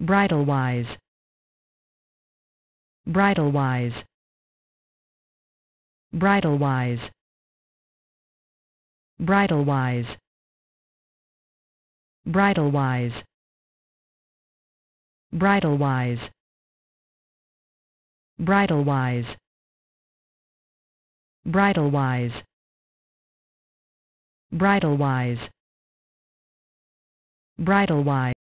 Bridal Bridal Bridal Bridal wise. wise. wise. wise. Bridal wise. Bridal wise. Bridal wise. Bridal wise. Bridal wise.